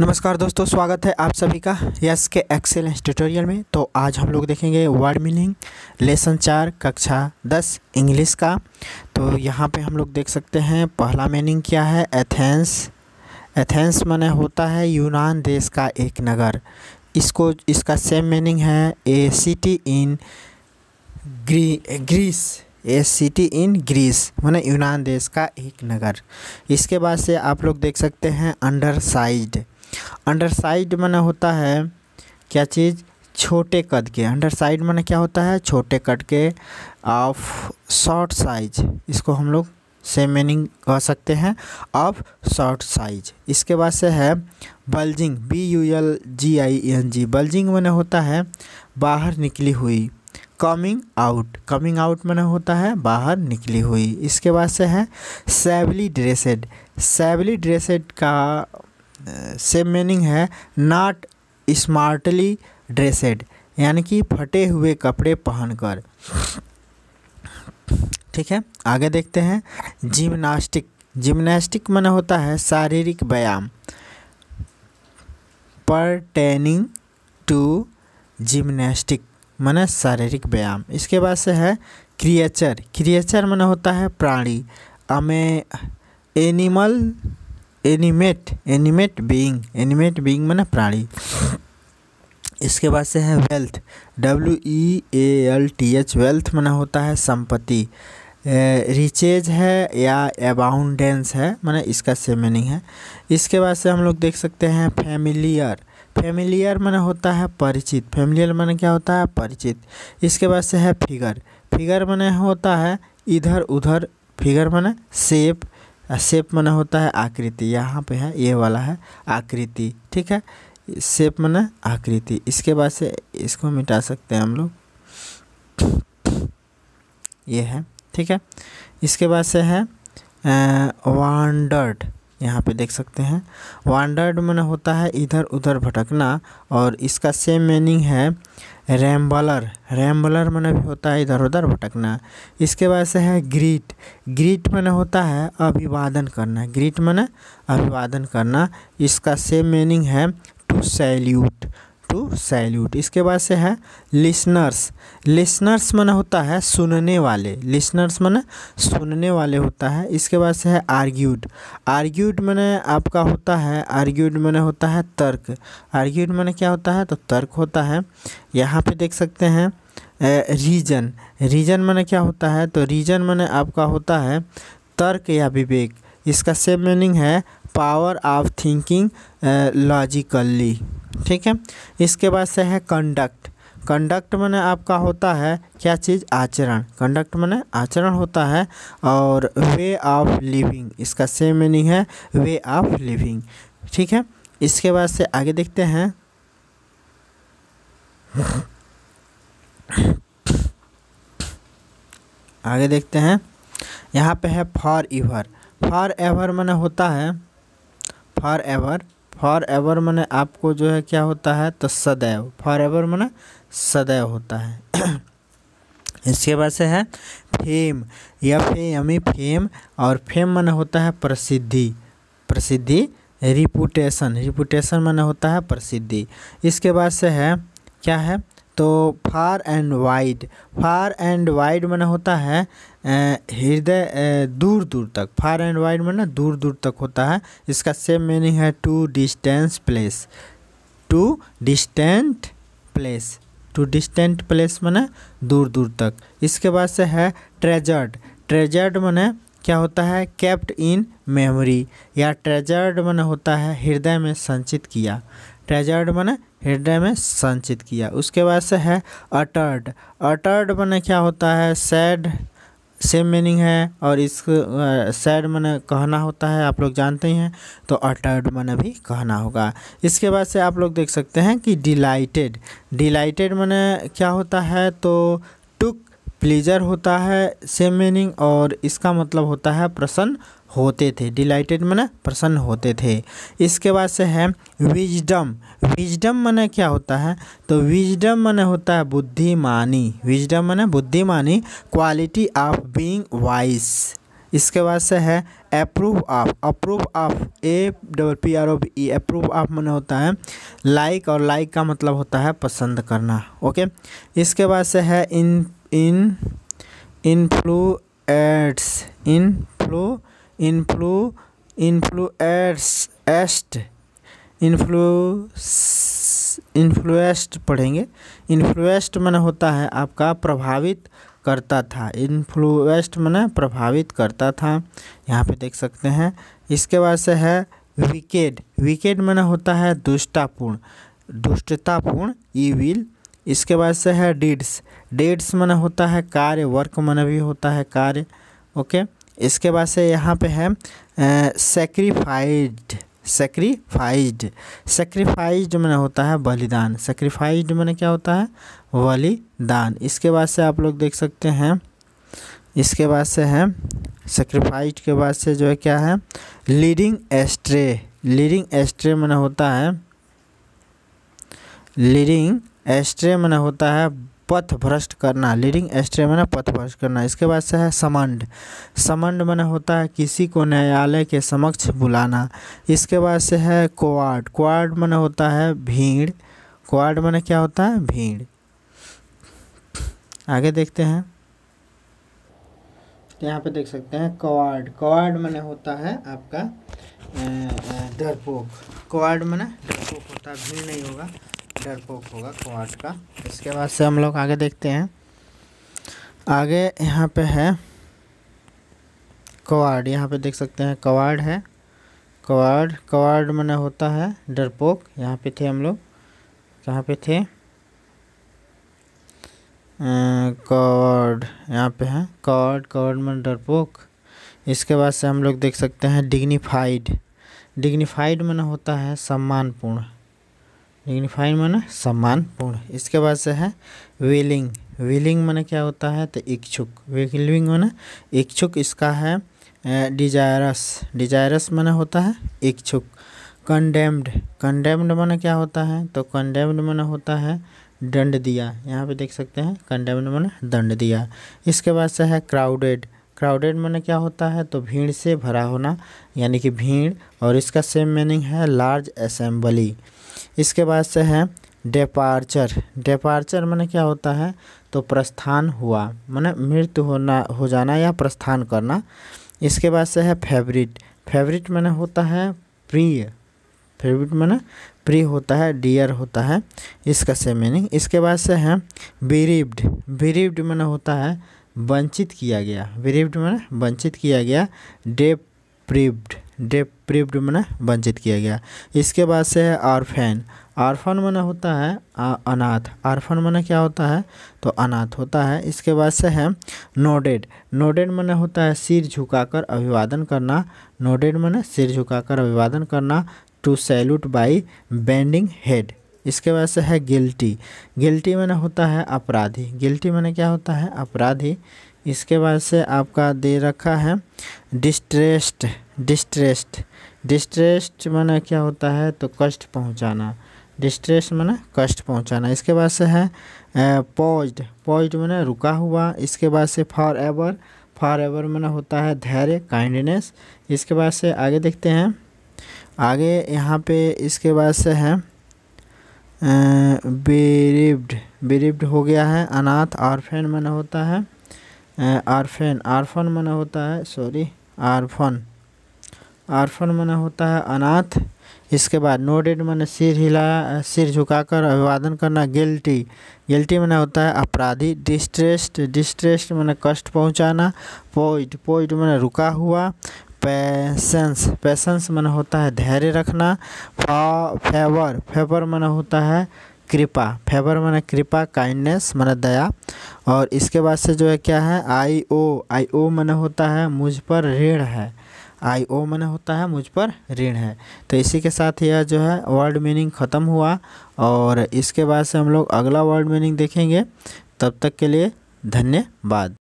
नमस्कार दोस्तों स्वागत है आप सभी का यस के एक्सेल ट्यूटोरियल में तो आज हम लोग देखेंगे वर्ड मीनिंग लेसन चार कक्षा दस इंग्लिश का तो यहाँ पे हम लोग देख सकते हैं पहला मीनिंग क्या है एथेंस एथेंस मैंने होता है यूनान देश का एक नगर इसको इसका सेम मीनिंग है a city in Greece a city in Greece मैंने यूनान देश का एक नगर इसके बाद से आप लोग देख सकते हैं अंडर साइज अंडरसाइड मैंने होता है क्या चीज़ छोटे कद के अंडर साइड मैंने क्या होता है छोटे कद के ऑफ शॉर्ट साइज इसको हम लोग सेम मीनिंग कह सकते हैं ऑफ शॉर्ट साइज इसके बाद से है bulging B U L G I N G bulging मैंने होता है बाहर निकली हुई कमिंग आउट कमिंग आउट मैंने होता है बाहर निकली हुई इसके बाद से है सेवली ड्रेसेड सेवली ड्रेसेड का सेम मीनिंग है नॉट स्मार्टली ड्रेसेड यानी कि फटे हुए कपड़े पहनकर ठीक है आगे देखते हैं जिम्नास्टिक जिम्नास्टिक मैंने होता है शारीरिक व्यायाम पर टेनिंग टू जिम्नास्टिक मैंने शारीरिक व्यायाम इसके बाद से है क्रिएचर क्रिएचर मैंने होता है प्राणी अमे animal animate animate being animate being मैंने प्राणी इसके बाद से है wealth W E A L T H wealth माना होता है संपत्ति रिचेज है या अबाउंडेंस है मैंने इसका से मीनिंग है इसके बाद से हम लोग देख सकते हैं फैमिलियर फैमिलियर मैंने होता है परिचित फैमिलियर मैंने क्या होता है परिचित इसके बाद से है फिगर फिगर माने होता है इधर उधर फिगर माने सेप सेप मना होता है आकृति यहाँ पे है ये वाला है आकृति ठीक है सेप मना आकृति इसके बाद से इसको मिटा सकते हैं हम लोग ये है ठीक है इसके बाद से है वांडर्ड यहाँ पे देख सकते हैं वांडर्ड मैंने होता है इधर उधर भटकना और इसका सेम मीनिंग है रैम्बलर रैम्बलर मैंने भी होता है इधर उधर भटकना इसके बाद से है ग्रीट ग्रीट मैंने होता है अभिवादन करना ग्रीट मैंने अभिवादन करना इसका सेम मीनिंग है टू सैल्यूट टू सैल्यूट इसके बाद से है लिसनर्स लिसनर्स मना होता है सुनने वाले लिसनर्स मना सुनने वाले होता है इसके बाद से है आर्ग्यूड आर्ग्यूड मैंने आपका होता है आर्ग्यूड मैंने होता है तर्क आर्ग्यूड मैंने क्या होता है तो तर्क होता है यहाँ पे देख सकते हैं रीजन रीजन मैंने क्या होता है तो रीजन मैंने आपका होता है तर्क या विवेक इसका सेम मीनिंग है पावर ऑफ थिंकिंग लॉजिकली ठीक है इसके बाद से है कंडक्ट कंडक्ट मैंने आपका होता है क्या चीज़ आचरण कंडक्ट मैंने आचरण होता है और वे ऑफ लिविंग इसका सेम मीनिंग है वे ऑफ लिविंग ठीक है इसके बाद से आगे देखते हैं आगे देखते हैं यहाँ पे है फॉर इवर फॉर एवर मैंने होता है फॉर एवर फॉर एवर मैंने आपको जो है क्या होता है तो सदैव फॉर एवर मैंने सदैव होता है इसके बाद से है फेम या फेमी फेम और फेम मैंने होता है प्रसिद्धि प्रसिद्धि रिपुटेशन रिपुटेशन मैंने होता है प्रसिद्धि इसके बाद से है क्या है तो far and wide far and wide मना होता है हृदय दूर दूर तक फार एंड वाइड मना दूर दूर तक होता है इसका सेम मीनिंग है to distance place to distant place to distant place मना दूर दूर तक इसके बाद से है ट्रेजर्ड ट्रेजर्ड मना क्या होता है कैप्ट इन मेमोरी या ट्रेजर्ड मना होता है हृदय में संचित किया ट्रेजर्ड मैंने हृदय में संचित किया उसके बाद से है अटर्ड अटर्ड मैंने क्या होता है सैड सेम मीनिंग है और इस सैड मैंने कहना होता है आप लोग जानते ही हैं तो अटर्ड मैंने भी कहना होगा इसके बाद से आप लोग देख सकते हैं कि डिलाइटेड डिलाइटेड मैंने क्या होता है तो टुक प्लीजर होता है सेम मीनिंग और इसका मतलब होता है प्रसन्न होते थे डिलाइटेड मैंने प्रसन्न होते थे इसके बाद से है विजडम विजडम मैंने क्या होता है तो विजडम मैंने होता है बुद्धिमानी विजडम मैंने बुद्धिमानी क्वालिटी ऑफ बीइंग वाइस इसके बाद से है approve of approve of A double P R O E approve of मैंने होता है लाइक और लाइक का मतलब होता है पसंद करना ओके इसके बाद से है इन इन इन्फ्लुएट्स इन्फ्लू इन्फ्लू एस्ट इन्फ्लू इन्फ्लुएस्ट पढ़ेंगे इन्फ्लुएस्ट मैंने होता है आपका प्रभावित करता था इन्फ्लुएस्ट मैंने प्रभावित करता था यहाँ पे देख सकते हैं इसके बाद से है विकेड विकेड मैंने होता है दुष्टापूर्ण दुष्टतापूर्ण ईविल इसके बाद से है डिड्स डेड्स मैंने होता है कार्य वर्क मैंने भी होता है कार्य ओके okay? इसके बाद से यहाँ पे है सेक्रीफाइड सेक्रीफाइड सेक्रीफाइज मैंने होता है बलिदान सेक्रीफाइज मैंने क्या होता है बलिदान इसके बाद से आप लोग देख सकते हैं इसके बाद से है सेक्रीफाइज के बाद से जो है क्या है लीडिंग एस्ट्रे लीडिंग एस्ट्रे मैंने होता है लीडिंग एस्ट्रे मैंने होता है पथ भ्रष्ट करना लीडिंग एस्ट्रे मैंने पथ भ्रष्ट करना इसके बाद से है समंड समंड मैंने होता है किसी को न्यायालय के समक्ष बुलाना इसके बाद से है क्वाड क्वाड मैंने होता है भीड़ क्वाड मैंने क्या होता है भीड़ आगे देखते हैं यहाँ पे देख सकते हैं क्वाड क्वाड मैंने होता है आपका डरपोक क्वाड मैंने डरपोक होता है भीड़ नहीं होगा डरपोक होगा क्वाट का इसके बाद से हम लोग आगे देखते हैं आगे यहाँ पे है कवाड़ यहाँ पे देख सकते हैं कवाड़ है कवाड़ कवाड़ मैंने होता है डरपोक यहाँ पे थे हम लोग कहाँ पे थे कवाड यहाँ पे है कवाड कवाड मैंने डरपोक इसके बाद से हम लोग देख सकते हैं डिग्निफाइड डिग्निफाइड मैंने होता है सम्मानपूर्ण लेकिन मैंने सम्मान सम्मानपूर्ण इसके बाद से है विलिंग विलिंग मैंने क्या होता है तो इच्छुक विलिंग मैंने इच्छुक इसका है डिजायरस डिजायरस मैंने होता है इच्छुक कंडेम्ड कंडेम्ड मैंने क्या होता है तो कंडेम्ड मैंने होता है दंड दिया यहाँ पे देख सकते हैं कंडेम्ड मैंने दंड दिया इसके बाद से है क्राउडेड क्राउडेड मैंने क्या होता है तो भीड़ से भरा होना यानी कि भीड़ और इसका सेम मीनिंग है लार्ज असेंबली इसके बाद से है डेपार्चर डेपार्चर मैंने क्या होता है तो प्रस्थान हुआ मैंने मृत्यु होना हो जाना या प्रस्थान करना इसके बाद से है फेवरेट फेवरेट मैंने होता है प्रिय फेवरेट मैंने प्रिय होता है डियर होता है इसका से मीनिंग इसके बाद से है बिरिव्ड बिरिव्ड मैंने होता है वंचित किया गया बिरिव्ड मैंने वंचित किया गया डेप्रिव्ड डेप्रिव्ड मैंने वंचित किया गया इसके बाद से है आर्फेन आर्फन मना होता है आ, अनाथ आर्फन मैंने क्या होता है तो अनाथ होता है इसके बाद से है नोडेड नोडेड मैंने होता है सिर झुकाकर अभिवादन करना नोडेड मैंने सिर झुकाकर अभिवादन करना to salute by bending head इसके बाद से है गिल्टी गिल्टी मैंने होता है अपराधी गिल्टी मैंने क्या होता है अपराधी इसके बाद से आपका दे रखा है डिस्ट्रेस्ट डिस्ट्रेस्ट डिस्ट्रेस्ट माना क्या होता है तो कष्ट पहुंचाना डिस्ट्रेस माना कष्ट पहुंचाना इसके बाद से है पॉज पॉज्ड माना रुका हुआ इसके बाद से फॉर एवर फॉर एवर माना होता है धैर्य काइंडनेस इसके बाद से आगे देखते हैं आगे यहाँ पे इसके बाद से है बेरिब्ड बेरिब्ड हो गया है अनाथ और मैंने माना होता है आरफेन आरफन मना होता है सॉरी आरफन आरफन मना होता है अनाथ इसके बाद नो डेड सिर हिलाया सिर झुकाकर अभिवादन करना गिल्टी गिल्टी मना होता है अपराधी डिस्ट्रेस्ड डिस्ट्रेस्ड मैंने कष्ट पहुंचाना पोइट पोइट मैंने रुका हुआ पैसेंस पैसेंस मैंने होता है धैर्य रखना फेवर फेवर मना होता है कृपा फेवर मैंने कृपा काइंडनेस मैंने दया और इसके बाद से जो है क्या है आई ओ आई ओ मने होता है मुझ पर ऋण है आई ओ मने होता है मुझ पर ऋण है तो इसी के साथ यह जो है वर्ड मीनिंग ख़त्म हुआ और इसके बाद से हम लोग अगला वर्ड मीनिंग देखेंगे तब तक के लिए धन्यवाद